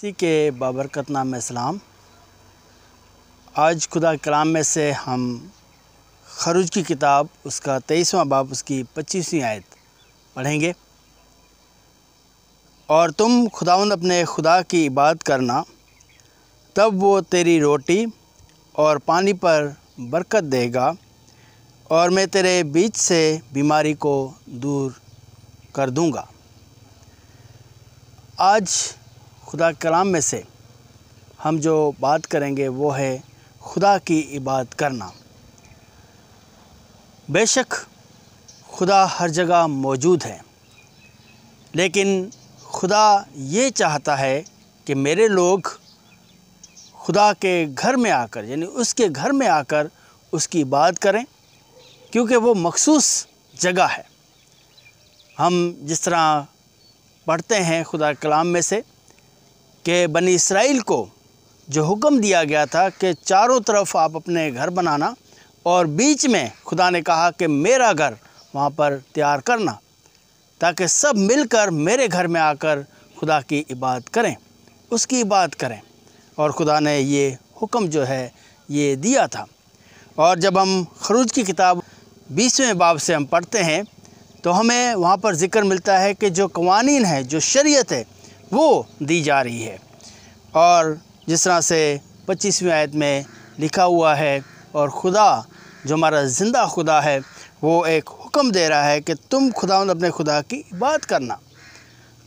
इसी के बाबरकत नाम इस्लाम आज खुदा कलाम में से हम खरुज की किताब उसका तेईसवा बाप उसकी पच्चीसवीं आयत पढ़ेंगे और तुम खुदा अपने खुदा की इबादत करना तब वो तेरी रोटी और पानी पर बरकत देगा और मैं तेरे बीच से बीमारी को दूर कर दूंगा आज खुदा कलाम में से हम जो बात करेंगे वो है खुदा की इबादत करना बेशक खुदा हर जगह मौजूद है लेकिन खुदा ये चाहता है कि मेरे लोग खुदा के घर में आकर यानी उसके घर में आकर उसकी बात करें क्योंकि वो मखसूस जगह है हम जिस तरह पढ़ते हैं खुदा कलाम में से कि बनी इसराइल को जो हुक्म दिया गया था कि चारों तरफ आप अपने घर बनाना और बीच में खुदा ने कहा कि मेरा घर वहाँ पर तैयार करना ताकि सब मिलकर मेरे घर में आकर खुदा की इबादत करें उसकी इबादत करें और खुदा ने ये हुक्म जो है ये दिया था और जब हम खरूज की किताब बीसवें बाब से हम पढ़ते हैं तो हमें वहाँ पर ज़िक्र मिलता है कि जो कवानीन है जो शरीयत है वो दी जा रही है और जिस तरह से पच्चीसवीं आयत में लिखा हुआ है और खुदा जो हमारा ज़िंदा खुदा है वो एक हुक्म दे रहा है कि तुम खुदा अपने खुदा की बात करना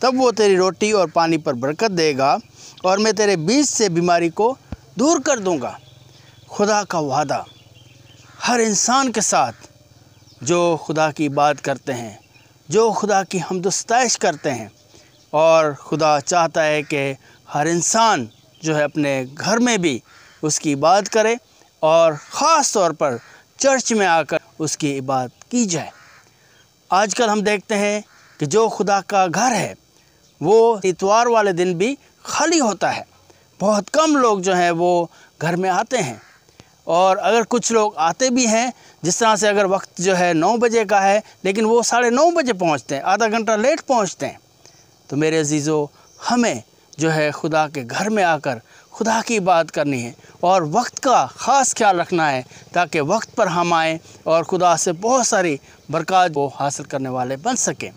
तब वो तेरी रोटी और पानी पर बरकत देगा और मैं तेरे बीच से बीमारी को दूर कर दूंगा खुदा का वादा हर इंसान के साथ जो खुदा की बात करते हैं जो खुदा की हमदस्ताइश करते हैं और खुदा चाहता है कि हर इंसान जो है अपने घर में भी उसकी बात करे और ख़ास तौर पर चर्च में आकर उसकी इबादत की जाए आजकल हम देखते हैं कि जो खुदा का घर है वो इतवार वाले दिन भी खाली होता है बहुत कम लोग जो हैं वो घर में आते हैं और अगर कुछ लोग आते भी हैं जिस तरह से अगर वक्त जो है नौ बजे का है लेकिन वो साढ़े नौ बजे पहुंचते हैं आधा घंटा लेट पहुंचते हैं तो मेरे अजीज़ों हमें जो है खुदा के घर में आकर खुदा की बात करनी है और वक्त का ख़ास ख्याल रखना है ताकि वक्त पर हम आएँ और खुदा से बहुत सारी बरक़ात को हासिल करने वाले बन सकें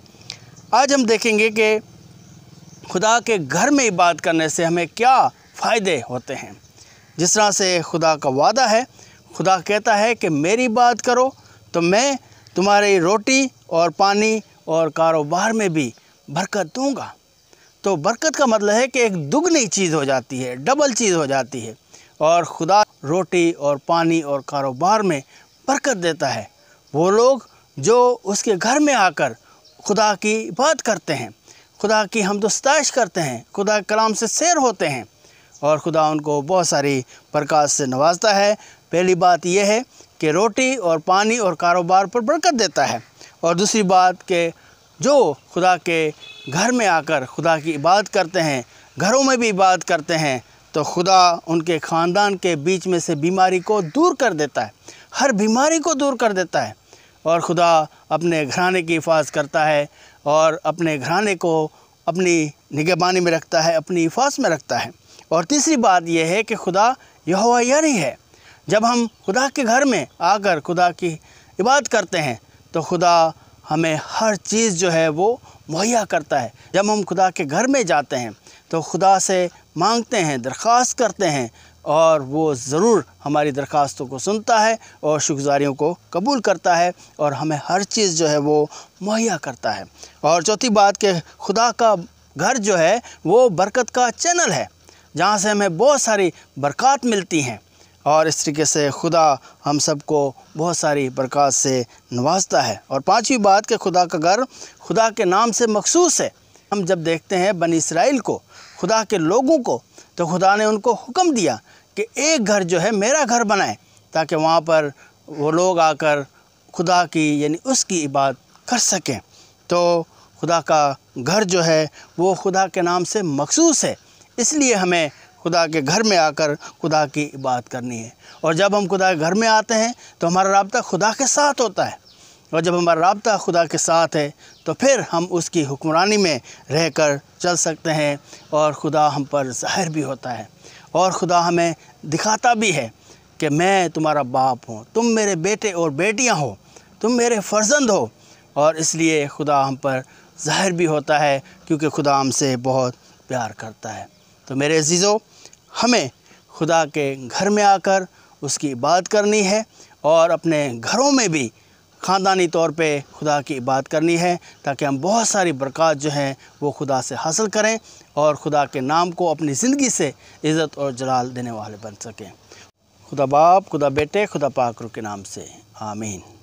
आज हम देखेंगे कि खुदा के घर में इबादत करने से हमें क्या फ़ायदे होते हैं जिस तरह से खुदा का वादा है खुदा कहता है कि मेरी बात करो तो मैं तुम्हारी रोटी और पानी और कारोबार में भी बरकत दूंगा तो बरकत का मतलब है कि एक दुगनी चीज़ हो जाती है डबल चीज़ हो जाती है और खुदा रोटी और पानी और कारोबार में बरकत देता है वो लोग जो उसके घर में आकर खुदा की बात करते हैं खुदा की हम हमदस्ताइश करते हैं खुदा कलाम से सैर होते हैं और खुदा उनको बहुत सारी बरकत से नवाजता है पहली बात यह है कि रोटी और पानी और कारोबार पर बरकत देता है और दूसरी बात के जो खुदा के घर में आकर खुदा की इबादत करते हैं घरों में भी इबादत करते हैं तो खुदा उनके ख़ानदान के बीच में से बीमारी को दूर कर देता है हर बीमारी को दूर कर देता है और खुदा अपने घराने की हिफाज करता है और अपने घराने को अपनी निगहबानी में रखता है अपनी हिफाज में रखता है और तीसरी बात यह है कि खुदा यह नहीं है जब हम खुदा के घर में आकर खुदा की इबादत करते हैं तो खुदा हमें हर चीज़ जो है वो मुहैया करता है जब हम खुदा के घर में जाते हैं तो खुदा से मांगते हैं दरख्वास्त करते हैं और वो ज़रूर हमारी दरख्वास्तों को सुनता है और शुगजारियों को कबूल करता है और हमें हर चीज़ जो है वो मुहैया करता है और चौथी बात के खुदा का घर जो है वो बरकत का चैनल है जहाँ से हमें बहुत सारी बरक़ात मिलती हैं और इस तरीके से खुदा हम सबको बहुत सारी बरक़ात से नवाजता है और पांचवी बात कि खुदा का घर खुदा के नाम से मखसूस है हम जब देखते हैं बन इसराइल को खुदा के लोगों को तो खुदा ने उनको हुक्म दिया कि एक घर जो है मेरा घर बनाए ताकि वहाँ पर वो लोग आकर खुदा की यानी उसकी इबादत कर सकें तो खुदा का घर जो है वो खुदा के नाम से मखसूस है इसलिए हमें खुदा के घर में आकर खुदा की बात करनी है और जब हम खुदा के घर में आते हैं तो हमारा रबता खुदा के साथ होता है और जब हमारा रबता खुदा के साथ है तो फिर हम उसकी हुक्मरानी में रह कर चल सकते हैं और खुदा हम पर ज़ाहिर भी होता है और खुदा हमें दिखाता भी है कि मैं तुम्हारा बाप हूँ तुम मेरे बेटे और बेटियाँ हो तुम मेरे फर्जंद हो और इसलिए खुदा हम पर ज़ाहिर भी होता है क्योंकि खुदा हमसे बहुत प्यार करता है तो मेरे अजीज़ों हमें खुदा के घर में आकर उसकी बात करनी है और अपने घरों में भी ख़ानदानी तौर पे खुदा की बात करनी है ताकि हम बहुत सारी बरक़ात जो हैं वो खुदा से हासिल करें और खुदा के नाम को अपनी ज़िंदगी से इज़्ज़त और जलाल देने वाले बन सकें खुदा बाप खुदा बेटे खुदा पाकरू के नाम से आमीन